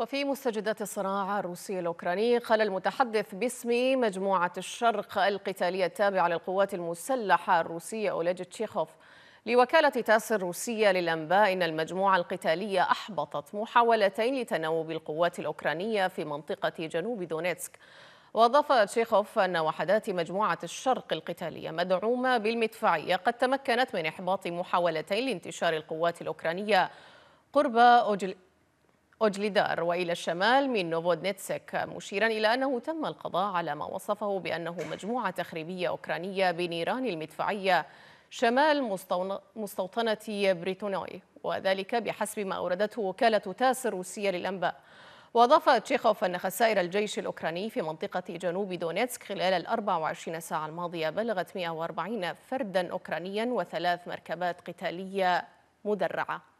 وفي مستجدات الصراع الروسي الأوكراني قال المتحدث باسم مجموعة الشرق القتالية التابعة للقوات المسلحة الروسية أولاج تشيخوف لوكالة تاس الروسية للأنباء إن المجموعة القتالية أحبطت محاولتين لتناوب القوات الأوكرانية في منطقة جنوب دونيتسك وأضاف تشيخوف أن وحدات مجموعة الشرق القتالية مدعومة بالمدفعية قد تمكنت من إحباط محاولتين لانتشار القوات الأوكرانية قرب أوجليدار وإلى الشمال من نوفودنيتسك مشيرا إلى أنه تم القضاء على ما وصفه بأنه مجموعة تخريبية أوكرانية بنيران المدفعية شمال مستوطنة بريتونوي وذلك بحسب ما أوردته وكالة تاس الروسية للأنباء وأضاف تشيخوف أن خسائر الجيش الأوكراني في منطقة جنوب دونيتسك خلال ال 24 ساعة الماضية بلغت 140 فردا أوكرانيا وثلاث مركبات قتالية مدرعة